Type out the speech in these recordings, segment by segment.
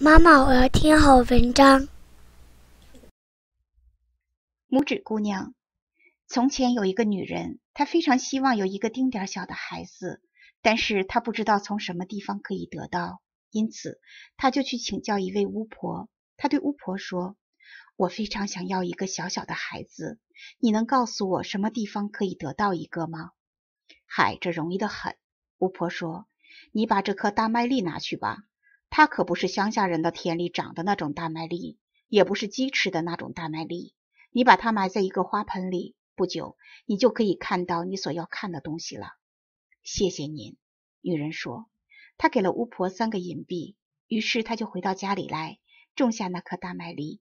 妈妈，我要听好文章。拇指姑娘。从前有一个女人，她非常希望有一个丁点小的孩子，但是她不知道从什么地方可以得到，因此她就去请教一位巫婆。她对巫婆说：“我非常想要一个小小的孩子，你能告诉我什么地方可以得到一个吗？”“嗨，这容易的很。”巫婆说，“你把这颗大麦粒拿去吧。”它可不是乡下人的田里长的那种大麦粒，也不是鸡吃的那种大麦粒。你把它埋在一个花盆里，不久你就可以看到你所要看的东西了。谢谢您，女人说。她给了巫婆三个银币，于是她就回到家里来种下那颗大麦粒。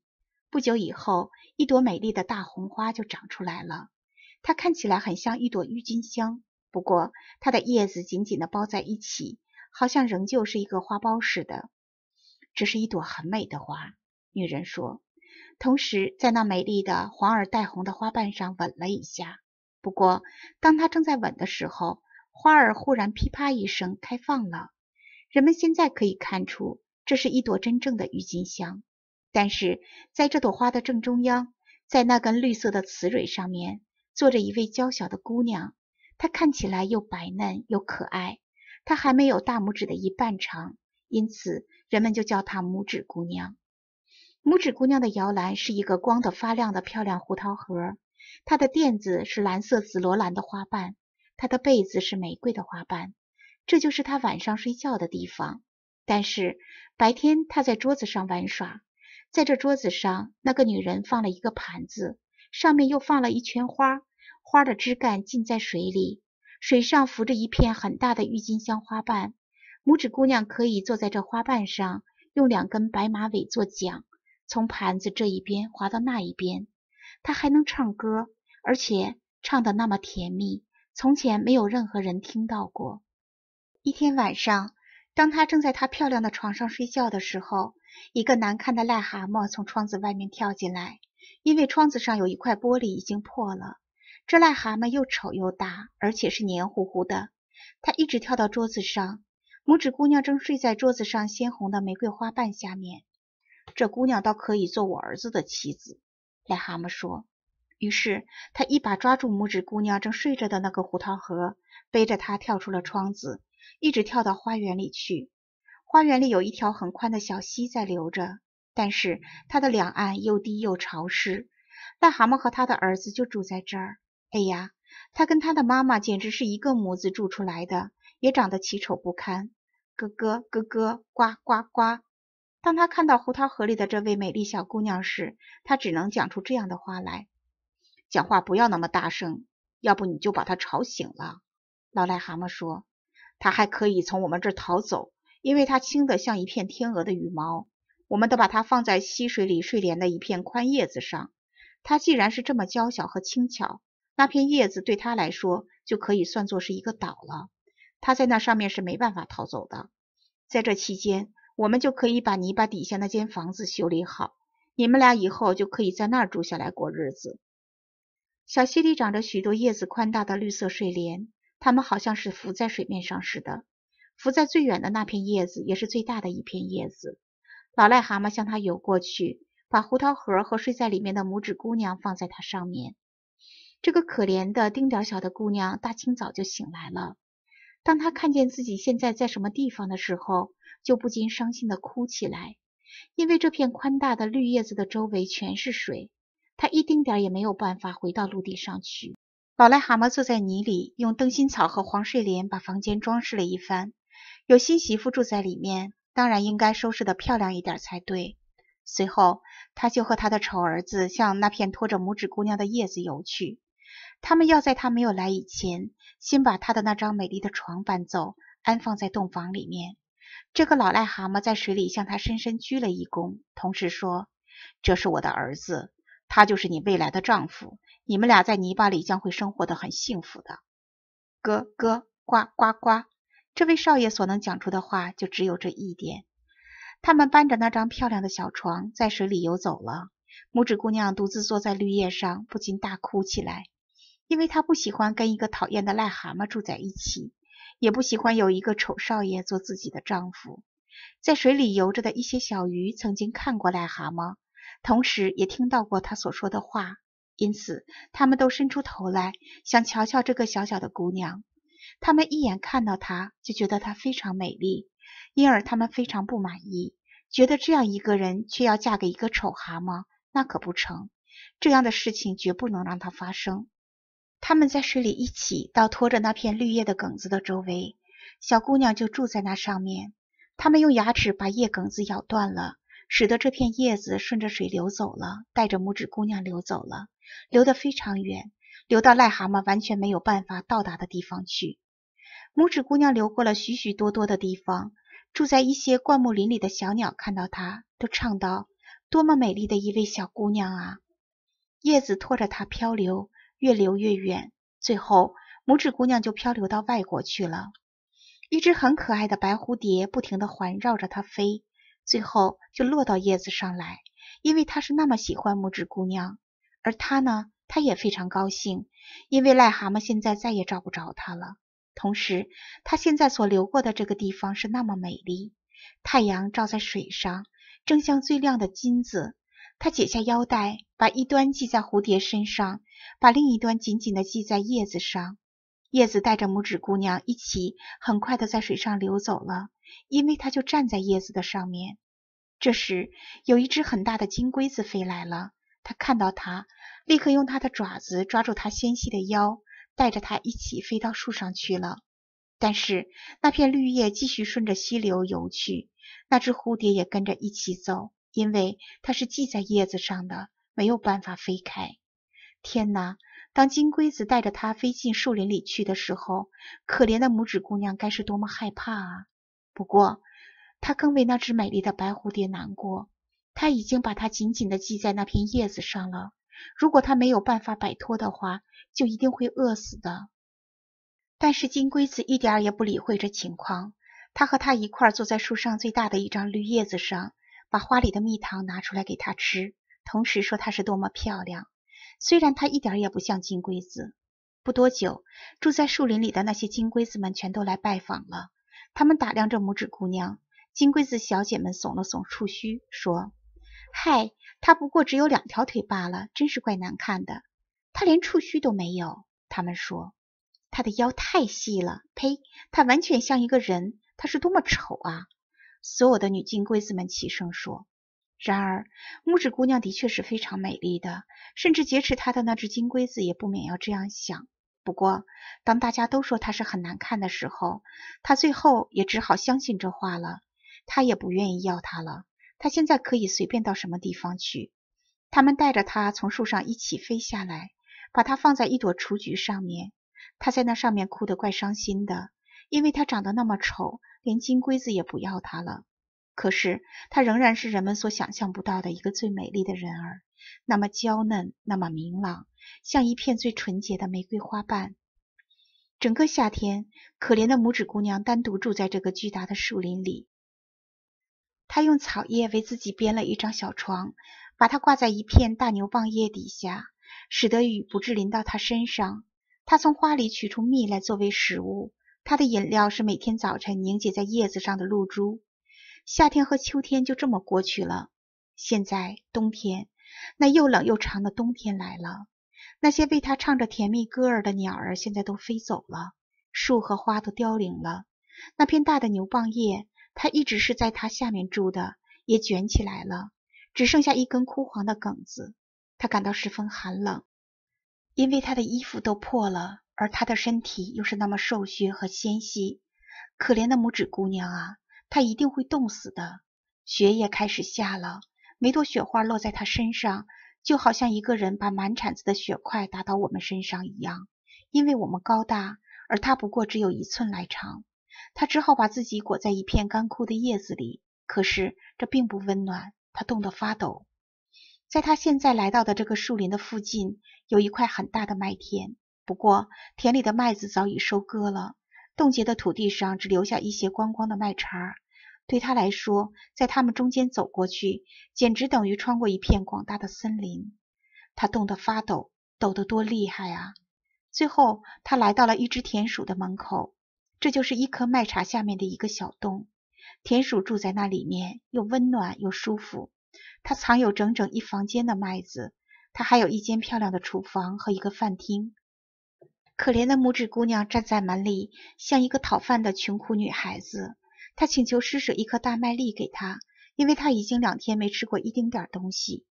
不久以后，一朵美丽的大红花就长出来了。它看起来很像一朵郁金香，不过它的叶子紧紧地包在一起。好像仍旧是一个花苞似的。这是一朵很美的花，女人说，同时在那美丽的黄而带红的花瓣上吻了一下。不过，当她正在吻的时候，花儿忽然噼啪一声开放了。人们现在可以看出，这是一朵真正的郁金香。但是，在这朵花的正中央，在那根绿色的雌蕊上面，坐着一位娇小的姑娘，她看起来又白嫩又可爱。她还没有大拇指的一半长，因此人们就叫她拇指姑娘。拇指姑娘的摇篮是一个光得发亮的漂亮胡桃盒，她的垫子是蓝色紫罗兰的花瓣，她的被子是玫瑰的花瓣，这就是她晚上睡觉的地方。但是白天她在桌子上玩耍，在这桌子上，那个女人放了一个盘子，上面又放了一圈花，花的枝干浸在水里。水上浮着一片很大的郁金香花瓣，拇指姑娘可以坐在这花瓣上，用两根白马尾做桨，从盘子这一边划到那一边。她还能唱歌，而且唱得那么甜蜜，从前没有任何人听到过。一天晚上，当她正在她漂亮的床上睡觉的时候，一个难看的癞蛤蟆从窗子外面跳进来，因为窗子上有一块玻璃已经破了。这癞蛤蟆又丑又大，而且是黏糊糊的。它一直跳到桌子上，拇指姑娘正睡在桌子上鲜红的玫瑰花瓣下面。这姑娘倒可以做我儿子的妻子，癞蛤蟆说。于是他一把抓住拇指姑娘正睡着的那个胡桃核，背着她跳出了窗子，一直跳到花园里去。花园里有一条很宽的小溪在流着，但是它的两岸又低又潮湿。癞蛤蟆和他的儿子就住在这儿。哎呀，他跟他的妈妈简直是一个模子铸出来的，也长得奇丑不堪。咯咯咯咯，呱呱呱！当他看到胡桃河里的这位美丽小姑娘时，他只能讲出这样的话来：“讲话不要那么大声，要不你就把她吵醒了。”老癞蛤蟆说：“他还可以从我们这儿逃走，因为他轻得像一片天鹅的羽毛。我们都把它放在溪水里睡莲的一片宽叶子上。他既然是这么娇小和轻巧。”那片叶子对他来说就可以算作是一个岛了，他在那上面是没办法逃走的。在这期间，我们就可以把泥巴底下那间房子修理好，你们俩以后就可以在那儿住下来过日子。小溪里长着许多叶子宽大的绿色睡莲，它们好像是浮在水面上似的。浮在最远的那片叶子也是最大的一片叶子。老癞蛤蟆向它游过去，把胡桃核和睡在里面的拇指姑娘放在它上面。这个可怜的丁点儿小的姑娘大清早就醒来了。当她看见自己现在在什么地方的时候，就不禁伤心地哭起来，因为这片宽大的绿叶子的周围全是水，她一丁点儿也没有办法回到陆地上去。老癞蛤蟆坐在泥里，用灯芯草和黄睡莲把房间装饰了一番。有新媳妇住在里面，当然应该收拾得漂亮一点才对。随后，他就和他的丑儿子向那片拖着拇指姑娘的叶子游去。他们要在他没有来以前，先把他的那张美丽的床搬走，安放在洞房里面。这个老癞蛤蟆在水里向他深深鞠了一躬，同时说：“这是我的儿子，他就是你未来的丈夫。你们俩在泥巴里将会生活得很幸福的。”咯咯呱呱呱！这位少爷所能讲出的话就只有这一点。他们搬着那张漂亮的小床在水里游走了。拇指姑娘独自坐在绿叶上，不禁大哭起来。因为她不喜欢跟一个讨厌的癞蛤蟆住在一起，也不喜欢有一个丑少爷做自己的丈夫。在水里游着的一些小鱼曾经看过癞蛤蟆，同时也听到过他所说的话，因此他们都伸出头来想瞧瞧这个小小的姑娘。他们一眼看到她，就觉得她非常美丽，因而他们非常不满意，觉得这样一个人却要嫁给一个丑蛤蟆，那可不成。这样的事情绝不能让它发生。他们在水里一起到拖着那片绿叶的梗子的周围，小姑娘就住在那上面。他们用牙齿把叶梗子咬断了，使得这片叶子顺着水流走了，带着拇指姑娘流走了，流得非常远，流到癞蛤蟆完全没有办法到达的地方去。拇指姑娘流过了许许多多的地方，住在一些灌木林里的小鸟看到她，都唱道：“多么美丽的一位小姑娘啊！”叶子拖着她漂流。越流越远，最后拇指姑娘就漂流到外国去了。一只很可爱的白蝴蝶不停地环绕着它飞，最后就落到叶子上来，因为它是那么喜欢拇指姑娘。而它呢，它也非常高兴，因为癞蛤蟆现在再也找不着它了。同时，它现在所流过的这个地方是那么美丽，太阳照在水上，正像最亮的金子。他解下腰带，把一端系在蝴蝶身上，把另一端紧紧地系在叶子上。叶子带着拇指姑娘一起很快地在水上流走了，因为她就站在叶子的上面。这时，有一只很大的金龟子飞来了，他看到它，立刻用它的爪子抓住它纤细的腰，带着它一起飞到树上去了。但是那片绿叶继续顺着溪流游去，那只蝴蝶也跟着一起走。因为它是系在叶子上的，没有办法飞开。天哪！当金龟子带着它飞进树林里去的时候，可怜的拇指姑娘该是多么害怕啊！不过，她更为那只美丽的白蝴蝶难过。她已经把它紧紧地系在那片叶子上了。如果它没有办法摆脱的话，就一定会饿死的。但是金龟子一点也不理会这情况。它和它一块坐在树上最大的一张绿叶子上。把花里的蜜糖拿出来给她吃，同时说她是多么漂亮，虽然她一点也不像金龟子。不多久，住在树林里的那些金龟子们全都来拜访了。他们打量着拇指姑娘，金龟子小姐们耸了耸触须，说：“嗨，她不过只有两条腿罢了，真是怪难看的。她连触须都没有。”他们说：“她的腰太细了，呸！她完全像一个人，她是多么丑啊！”所有的女金龟子们齐声说：“然而，拇指姑娘的确是非常美丽的，甚至劫持她的那只金龟子也不免要这样想。不过，当大家都说她是很难看的时候，她最后也只好相信这话了。她也不愿意要她了。她现在可以随便到什么地方去。他们带着她从树上一起飞下来，把她放在一朵雏菊上面。她在那上面哭得怪伤心的，因为她长得那么丑。”连金龟子也不要它了，可是它仍然是人们所想象不到的一个最美丽的人儿，那么娇嫩，那么明朗，像一片最纯洁的玫瑰花瓣。整个夏天，可怜的拇指姑娘单独住在这个巨大的树林里。她用草叶为自己编了一张小床，把它挂在一片大牛蒡叶底下，使得雨不致淋到她身上。她从花里取出蜜来作为食物。它的饮料是每天早晨凝结在叶子上的露珠。夏天和秋天就这么过去了。现在冬天，那又冷又长的冬天来了。那些为它唱着甜蜜歌儿的鸟儿，现在都飞走了。树和花都凋零了。那片大的牛蒡叶，它一直是在它下面住的，也卷起来了，只剩下一根枯黄的梗子。它感到十分寒冷，因为它的衣服都破了。而他的身体又是那么瘦削和纤细，可怜的拇指姑娘啊，她一定会冻死的。雪也开始下了，每朵雪花落在她身上，就好像一个人把满铲子的雪块打到我们身上一样，因为我们高大，而她不过只有一寸来长。她只好把自己裹在一片干枯的叶子里，可是这并不温暖，她冻得发抖。在她现在来到的这个树林的附近，有一块很大的麦田。不过，田里的麦子早已收割了，冻结的土地上只留下一些光光的麦茬。对他来说，在他们中间走过去，简直等于穿过一片广大的森林。他冻得发抖，抖得多厉害啊！最后，他来到了一只田鼠的门口，这就是一棵麦茬下面的一个小洞。田鼠住在那里面，又温暖又舒服。它藏有整整一房间的麦子，它还有一间漂亮的厨房和一个饭厅。可怜的拇指姑娘站在门里，像一个讨饭的穷苦女孩子。她请求施舍一颗大麦粒给她，因为她已经两天没吃过一丁点儿东西。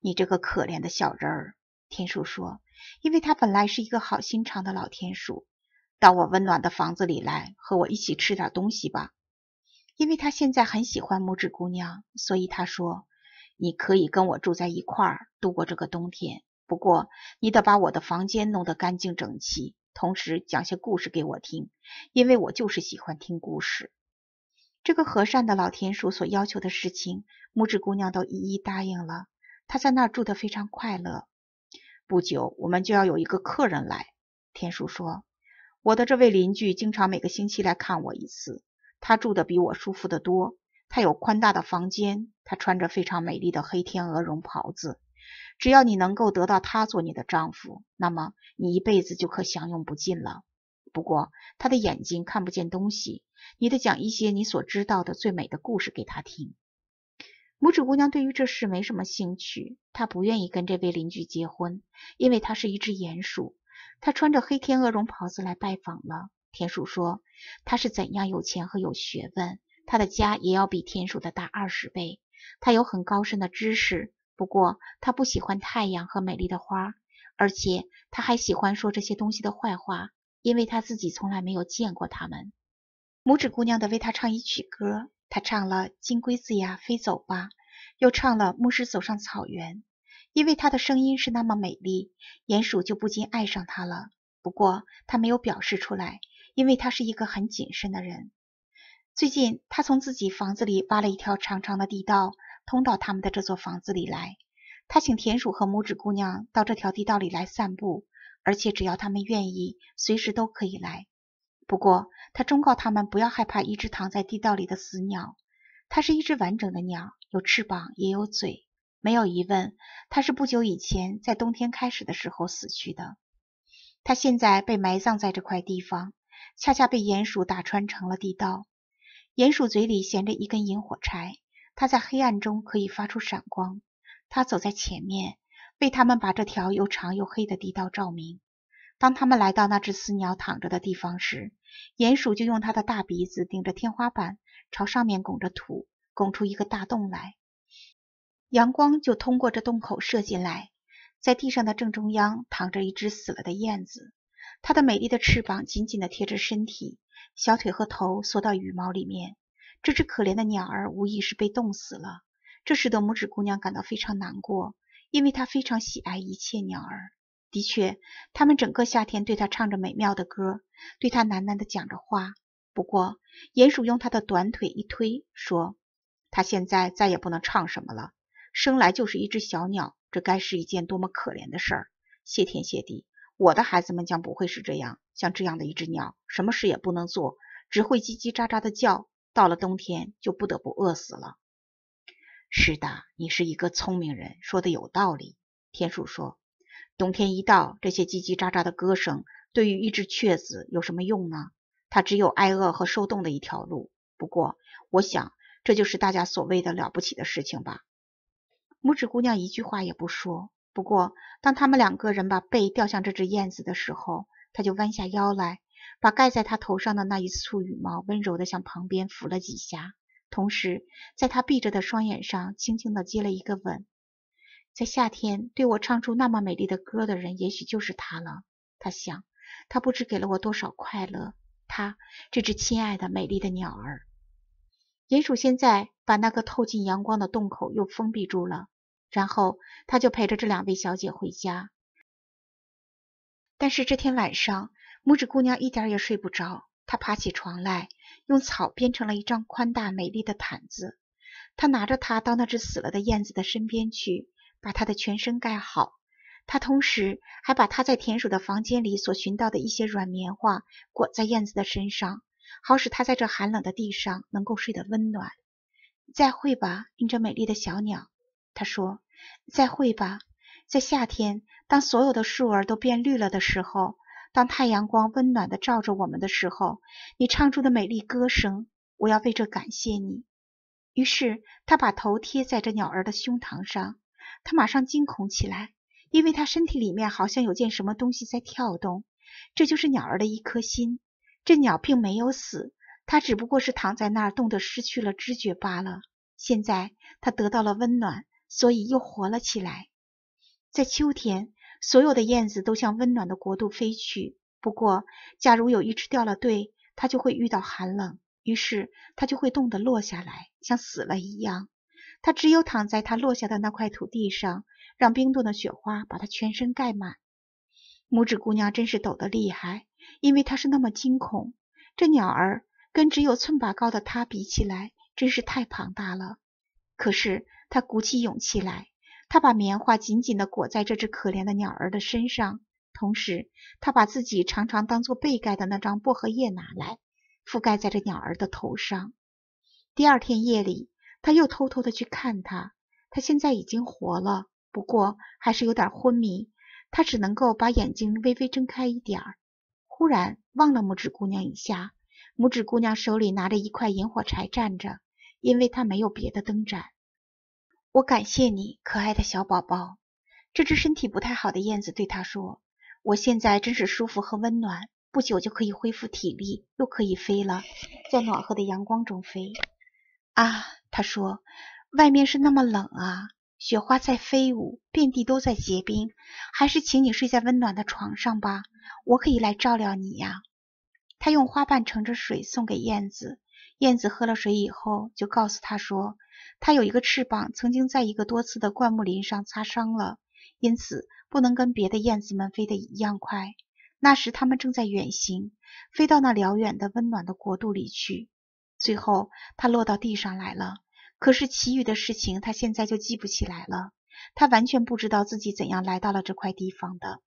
你这个可怜的小人儿，田鼠说，因为他本来是一个好心肠的老田鼠，到我温暖的房子里来，和我一起吃点东西吧。因为他现在很喜欢拇指姑娘，所以他说，你可以跟我住在一块儿，度过这个冬天。不过，你得把我的房间弄得干净整齐，同时讲些故事给我听，因为我就是喜欢听故事。这个和善的老田鼠所要求的事情，拇指姑娘都一一答应了。她在那儿住得非常快乐。不久，我们就要有一个客人来。田鼠说：“我的这位邻居经常每个星期来看我一次。他住得比我舒服得多。他有宽大的房间，他穿着非常美丽的黑天鹅绒袍子。”只要你能够得到他做你的丈夫，那么你一辈子就可享用不尽了。不过他的眼睛看不见东西，你得讲一些你所知道的最美的故事给他听。拇指姑娘对于这事没什么兴趣，她不愿意跟这位邻居结婚，因为她是一只鼹鼠。她穿着黑天鹅绒袍子来拜访了。田鼠说她是怎样有钱和有学问，她的家也要比田鼠的大二十倍，她有很高深的知识。不过，他不喜欢太阳和美丽的花，而且他还喜欢说这些东西的坏话，因为他自己从来没有见过他们。拇指姑娘的为他唱一曲歌，他唱了《金龟子呀，飞走吧》，又唱了《牧师走上草原》，因为他的声音是那么美丽，鼹鼠就不禁爱上他了。不过，他没有表示出来，因为他是一个很谨慎的人。最近，他从自己房子里挖了一条长长的地道。通到他们的这座房子里来。他请田鼠和拇指姑娘到这条地道里来散步，而且只要他们愿意，随时都可以来。不过，他忠告他们不要害怕一只躺在地道里的死鸟。它是一只完整的鸟，有翅膀也有嘴。没有疑问，它是不久以前在冬天开始的时候死去的。它现在被埋葬在这块地方，恰恰被鼹鼠打穿成了地道。鼹鼠嘴里衔着一根引火柴。它在黑暗中可以发出闪光。它走在前面，为他们把这条又长又黑的地道照明。当他们来到那只死鸟躺着的地方时，鼹鼠就用它的大鼻子顶着天花板，朝上面拱着土，拱出一个大洞来。阳光就通过这洞口射进来，在地上的正中央躺着一只死了的燕子，它的美丽的翅膀紧紧地贴着身体，小腿和头缩到羽毛里面。这只可怜的鸟儿无疑是被冻死了，这使得拇指姑娘感到非常难过，因为她非常喜爱一切鸟儿。的确，他们整个夏天对她唱着美妙的歌，对她喃喃地讲着话。不过，鼹鼠用他的短腿一推，说：“他现在再也不能唱什么了，生来就是一只小鸟，这该是一件多么可怜的事儿！谢天谢地，我的孩子们将不会是这样，像这样的一只鸟，什么事也不能做，只会叽叽喳喳地叫。”到了冬天就不得不饿死了。是的，你是一个聪明人，说的有道理。天树说，冬天一到，这些叽叽喳喳的歌声对于一只雀子有什么用呢？它只有挨饿和受冻的一条路。不过，我想这就是大家所谓的了不起的事情吧。拇指姑娘一句话也不说。不过，当他们两个人把背掉向这只燕子的时候，她就弯下腰来。把盖在他头上的那一簇羽毛温柔地向旁边拂了几下，同时在他闭着的双眼上轻轻地接了一个吻。在夏天对我唱出那么美丽的歌的人，也许就是他了。他想，他不知给了我多少快乐。他这只亲爱的、美丽的鸟儿。鼹鼠现在把那个透进阳光的洞口又封闭住了，然后他就陪着这两位小姐回家。但是这天晚上。拇指姑娘一点也睡不着，她爬起床来，用草编成了一张宽大美丽的毯子。她拿着它到那只死了的燕子的身边去，把它的全身盖好。她同时还把她在田鼠的房间里所寻到的一些软棉花裹在燕子的身上，好使它在这寒冷的地上能够睡得温暖。再会吧，你这美丽的小鸟，她说。再会吧，在夏天，当所有的树儿都变绿了的时候。当太阳光温暖的照着我们的时候，你唱出的美丽歌声，我要为这感谢你。于是，他把头贴在这鸟儿的胸膛上，他马上惊恐起来，因为他身体里面好像有件什么东西在跳动，这就是鸟儿的一颗心。这鸟并没有死，它只不过是躺在那儿冻得失去了知觉罢了。现在，它得到了温暖，所以又活了起来。在秋天。所有的燕子都向温暖的国度飞去。不过，假如有一只掉了队，它就会遇到寒冷，于是它就会冻得落下来，像死了一样。它只有躺在它落下的那块土地上，让冰冻的雪花把它全身盖满。拇指姑娘真是抖得厉害，因为她是那么惊恐。这鸟儿跟只有寸把高的她比起来，真是太庞大了。可是她鼓起勇气来。他把棉花紧紧地裹在这只可怜的鸟儿的身上，同时他把自己常常当做被盖的那张薄荷叶拿来，覆盖在这鸟儿的头上。第二天夜里，他又偷偷地去看它。它现在已经活了，不过还是有点昏迷。他只能够把眼睛微微睁开一点儿，忽然望了拇指姑娘一下。拇指姑娘手里拿着一块引火柴站着，因为她没有别的灯盏。我感谢你，可爱的小宝宝。这只身体不太好的燕子对他说：“我现在真是舒服和温暖，不久就可以恢复体力，又可以飞了，在暖和的阳光中飞。”啊，他说：“外面是那么冷啊，雪花在飞舞，遍地都在结冰，还是请你睡在温暖的床上吧，我可以来照料你呀。”他用花瓣盛着水送给燕子。燕子喝了水以后，就告诉他说，他有一个翅膀曾经在一个多次的灌木林上擦伤了，因此不能跟别的燕子们飞得一样快。那时他们正在远行，飞到那辽远的温暖的国度里去。最后，他落到地上来了，可是其余的事情他现在就记不起来了。他完全不知道自己怎样来到了这块地方的。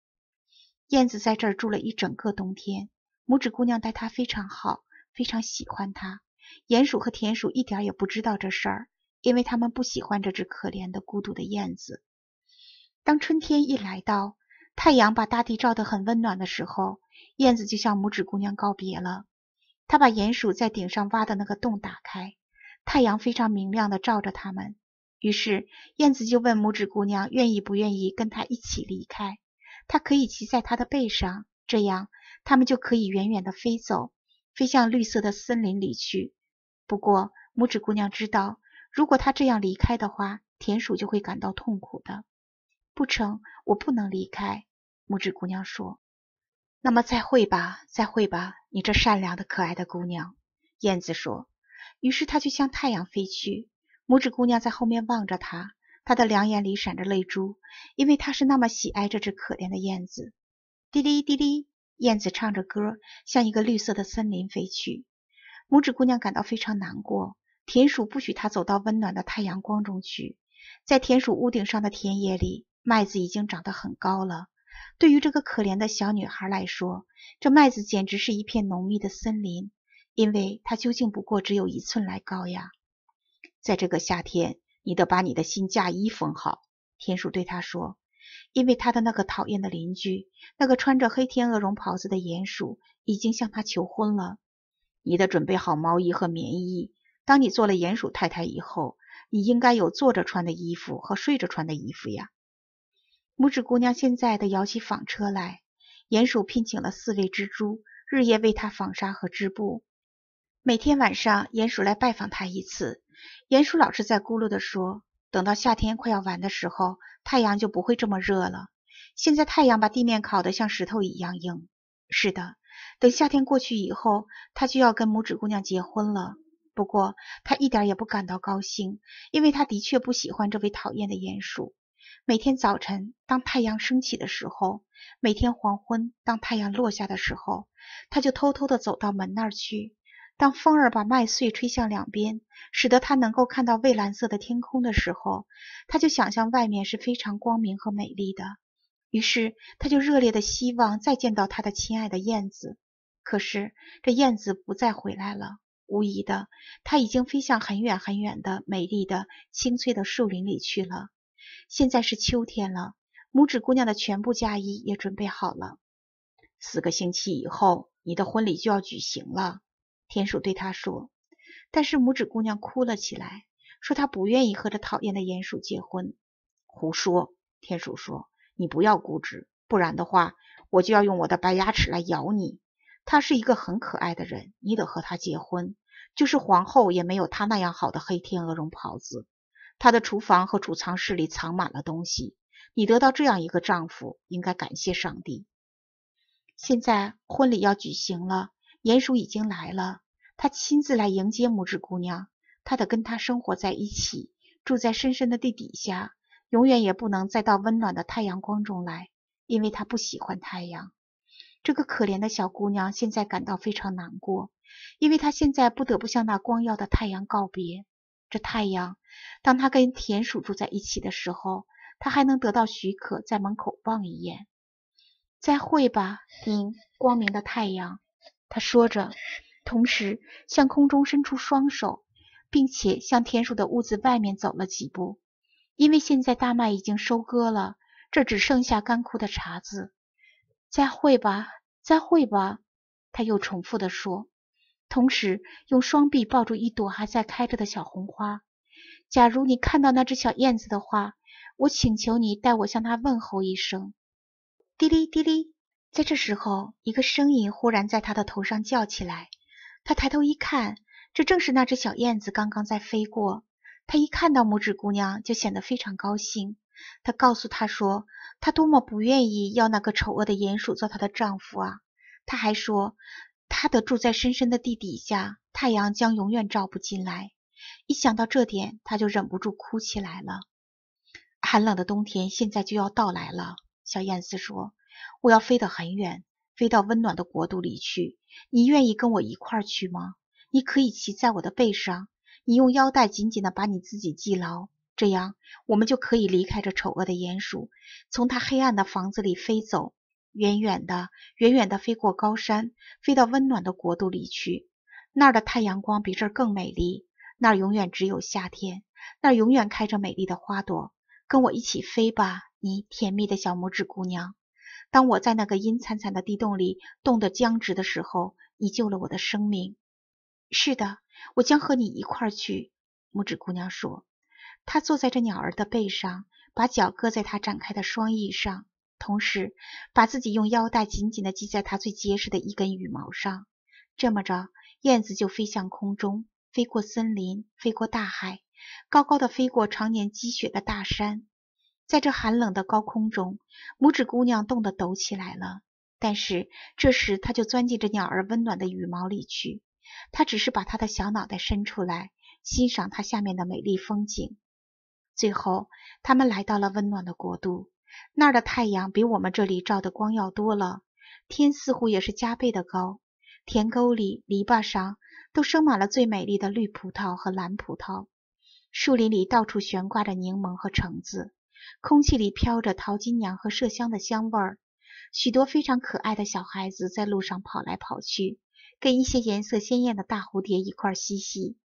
燕子在这儿住了一整个冬天，拇指姑娘待他非常好，非常喜欢他。鼹鼠和田鼠一点也不知道这事儿，因为他们不喜欢这只可怜的、孤独的燕子。当春天一来到，太阳把大地照得很温暖的时候，燕子就向拇指姑娘告别了。她把鼹鼠在顶上挖的那个洞打开，太阳非常明亮地照着他们。于是，燕子就问拇指姑娘，愿意不愿意跟它一起离开？它可以骑在它的背上，这样他们就可以远远地飞走。飞向绿色的森林里去。不过，拇指姑娘知道，如果她这样离开的话，田鼠就会感到痛苦的。不成，我不能离开。拇指姑娘说。那么，再会吧，再会吧，你这善良的、可爱的姑娘。燕子说。于是，她就向太阳飞去。拇指姑娘在后面望着他，她的两眼里闪着泪珠，因为她是那么喜爱这只可怜的燕子。滴哩滴哩。燕子唱着歌，向一个绿色的森林飞去。拇指姑娘感到非常难过。田鼠不许她走到温暖的太阳光中去。在田鼠屋顶上的田野里，麦子已经长得很高了。对于这个可怜的小女孩来说，这麦子简直是一片浓密的森林，因为它究竟不过只有一寸来高呀。在这个夏天，你得把你的心嫁衣缝好，田鼠对她说。因为他的那个讨厌的邻居，那个穿着黑天鹅绒袍子的鼹鼠，已经向他求婚了。你得准备好毛衣和棉衣。当你做了鼹鼠太太以后，你应该有坐着穿的衣服和睡着穿的衣服呀。拇指姑娘现在得摇起纺车来。鼹鼠聘请了四位蜘蛛，日夜为他纺纱和织布。每天晚上，鼹鼠来拜访他一次。鼹鼠老是在咕噜地说。等到夏天快要完的时候，太阳就不会这么热了。现在太阳把地面烤得像石头一样硬。是的，等夏天过去以后，他就要跟拇指姑娘结婚了。不过他一点也不感到高兴，因为他的确不喜欢这位讨厌的鼹鼠。每天早晨，当太阳升起的时候；每天黄昏，当太阳落下的时候，他就偷偷地走到门那儿去。当风儿把麦穗吹向两边，使得它能够看到蔚蓝色的天空的时候，它就想象外面是非常光明和美丽的。于是，他就热烈的希望再见到他的亲爱的燕子。可是，这燕子不再回来了。无疑的，它已经飞向很远很远的美丽的青翠的树林里去了。现在是秋天了，拇指姑娘的全部嫁衣也准备好了。四个星期以后，你的婚礼就要举行了。田鼠对他说：“但是拇指姑娘哭了起来，说她不愿意和这讨厌的鼹鼠结婚。”“胡说！”田鼠说，“你不要固执，不然的话，我就要用我的白牙齿来咬你。”“他是一个很可爱的人，你得和他结婚。就是皇后也没有他那样好的黑天鹅绒袍子。他的厨房和储藏室里藏满了东西。你得到这样一个丈夫，应该感谢上帝。”现在婚礼要举行了，鼹鼠已经来了。他亲自来迎接拇指姑娘，他得跟她生活在一起，住在深深的地底下，永远也不能再到温暖的太阳光中来，因为他不喜欢太阳。这个可怜的小姑娘现在感到非常难过，因为她现在不得不向那光耀的太阳告别。这太阳，当她跟田鼠住在一起的时候，她还能得到许可在门口望一眼。再会吧，您光明的太阳，她说着。同时向空中伸出双手，并且向田鼠的屋子外面走了几步，因为现在大麦已经收割了，这只剩下干枯的茬子。再会吧，再会吧，他又重复地说，同时用双臂抱住一朵还在开着的小红花。假如你看到那只小燕子的话，我请求你代我向它问候一声。滴哩滴哩，在这时候，一个声音忽然在他的头上叫起来。她抬头一看，这正是那只小燕子刚刚在飞过。她一看到拇指姑娘，就显得非常高兴。她告诉她说，她多么不愿意要那个丑恶的鼹鼠做她的丈夫啊！她还说，她得住在深深的地底下，太阳将永远照不进来。一想到这点，她就忍不住哭起来了。寒冷的冬天现在就要到来了，小燕子说：“我要飞得很远。”飞到温暖的国度里去，你愿意跟我一块去吗？你可以骑在我的背上，你用腰带紧紧地把你自己系牢，这样我们就可以离开这丑恶的鼹鼠，从它黑暗的房子里飞走，远远的，远远的飞过高山，飞到温暖的国度里去。那儿的太阳光比这儿更美丽，那儿永远只有夏天，那儿永远开着美丽的花朵。跟我一起飞吧，你甜蜜的小拇指姑娘。当我在那个阴惨惨的地洞里冻得僵直的时候，你救了我的生命。是的，我将和你一块儿去。”拇指姑娘说。她坐在这鸟儿的背上，把脚搁在它展开的双翼上，同时把自己用腰带紧紧的系在它最结实的一根羽毛上。这么着，燕子就飞向空中，飞过森林，飞过大海，高高的飞过常年积雪的大山。在这寒冷的高空中，拇指姑娘冻得抖起来了。但是这时，她就钻进这鸟儿温暖的羽毛里去。她只是把她的小脑袋伸出来，欣赏它下面的美丽风景。最后，他们来到了温暖的国度，那儿的太阳比我们这里照的光要多了，天似乎也是加倍的高。田沟里、篱笆上都生满了最美丽的绿葡萄和蓝葡萄，树林里到处悬挂着柠檬和橙子。空气里飘着淘金娘和麝香的香味儿，许多非常可爱的小孩子在路上跑来跑去，跟一些颜色鲜艳的大蝴蝶一块嬉戏。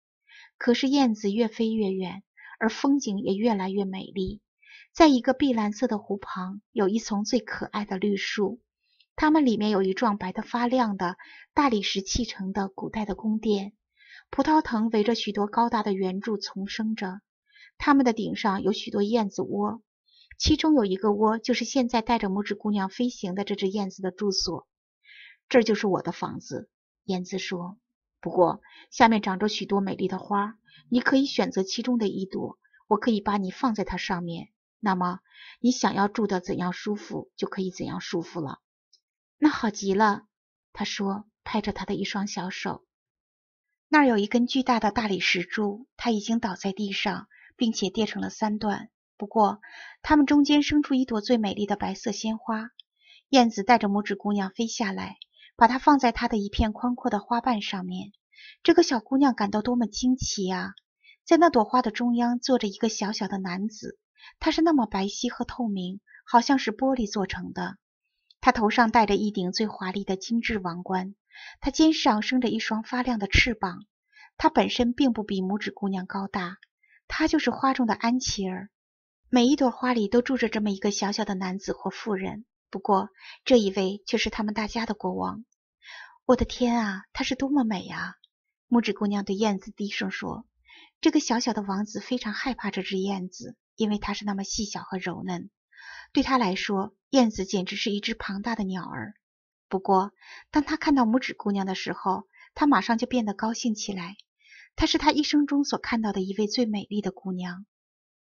可是燕子越飞越远，而风景也越来越美丽。在一个碧蓝色的湖旁，有一丛最可爱的绿树，它们里面有一幢白得发亮的大理石砌成的古代的宫殿。葡萄藤围着许多高大的圆柱丛生着，它们的顶上有许多燕子窝。其中有一个窝，就是现在带着拇指姑娘飞行的这只燕子的住所。这就是我的房子，燕子说。不过下面长着许多美丽的花，你可以选择其中的一朵，我可以把你放在它上面。那么你想要住的怎样舒服，就可以怎样舒服了。那好极了，他说，拍着他的一双小手。那儿有一根巨大的大理石柱，它已经倒在地上，并且跌成了三段。不过，它们中间生出一朵最美丽的白色鲜花。燕子带着拇指姑娘飞下来，把它放在它的一片宽阔的花瓣上面。这个小姑娘感到多么惊奇啊！在那朵花的中央坐着一个小小的男子，他是那么白皙和透明，好像是玻璃做成的。他头上戴着一顶最华丽的精致王冠，他肩上生着一双发亮的翅膀。他本身并不比拇指姑娘高大，他就是花中的安琪儿。每一朵花里都住着这么一个小小的男子或妇人，不过这一位却是他们大家的国王。我的天啊，她是多么美啊！拇指姑娘对燕子低声说：“这个小小的王子非常害怕这只燕子，因为它是那么细小和柔嫩。对他来说，燕子简直是一只庞大的鸟儿。不过，当他看到拇指姑娘的时候，他马上就变得高兴起来。她是他一生中所看到的一位最美丽的姑娘。”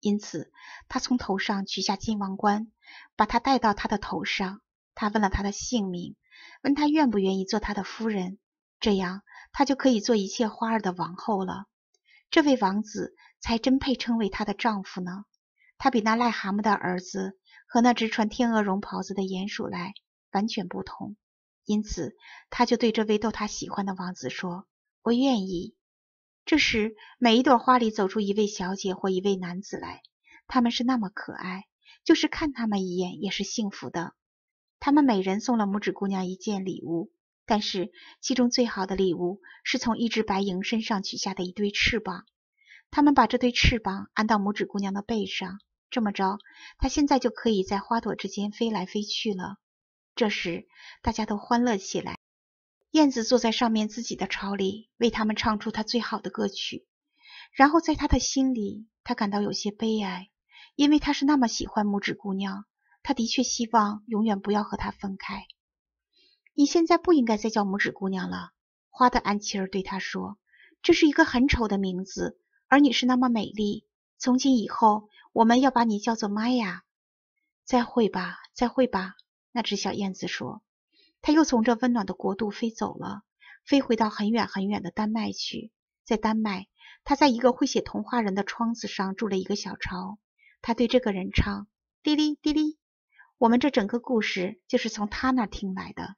因此，他从头上取下金王冠，把它戴到他的头上。他问了他的姓名，问他愿不愿意做他的夫人，这样他就可以做一切花儿的王后了。这位王子才真配称为她的丈夫呢。他比那癞蛤蟆的儿子和那只穿天鹅绒袍子的鼹鼠来完全不同。因此，他就对这位逗他喜欢的王子说：“我愿意。”这时，每一朵花里走出一位小姐或一位男子来，他们是那么可爱，就是看他们一眼也是幸福的。他们每人送了拇指姑娘一件礼物，但是其中最好的礼物是从一只白蝇身上取下的一对翅膀。他们把这对翅膀安到拇指姑娘的背上，这么着，她现在就可以在花朵之间飞来飞去了。这时，大家都欢乐起来。燕子坐在上面自己的巢里，为他们唱出她最好的歌曲。然后，在他的心里，他感到有些悲哀，因为他是那么喜欢拇指姑娘，他的确希望永远不要和她分开。你现在不应该再叫拇指姑娘了，花的安琪儿对他说：“这是一个很丑的名字，而你是那么美丽。从今以后，我们要把你叫做玛雅。”再会吧，再会吧，那只小燕子说。他又从这温暖的国度飞走了，飞回到很远很远的丹麦去。在丹麦，他在一个会写童话人的窗子上筑了一个小巢。他对这个人唱：滴哩滴哩。我们这整个故事就是从他那听来的。